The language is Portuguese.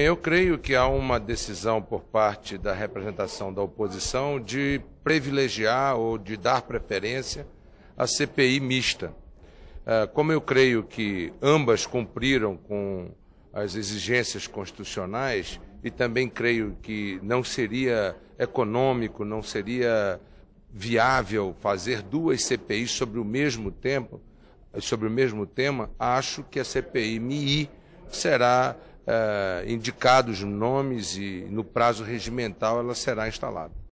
Eu creio que há uma decisão por parte da representação da oposição de privilegiar ou de dar preferência à CPI mista. Ah, como eu creio que ambas cumpriram com as exigências constitucionais e também creio que não seria econômico, não seria viável fazer duas CPIs sobre o mesmo tempo, sobre o mesmo tema, acho que a CPI MI será eh, indicados nomes e no prazo regimental ela será instalada.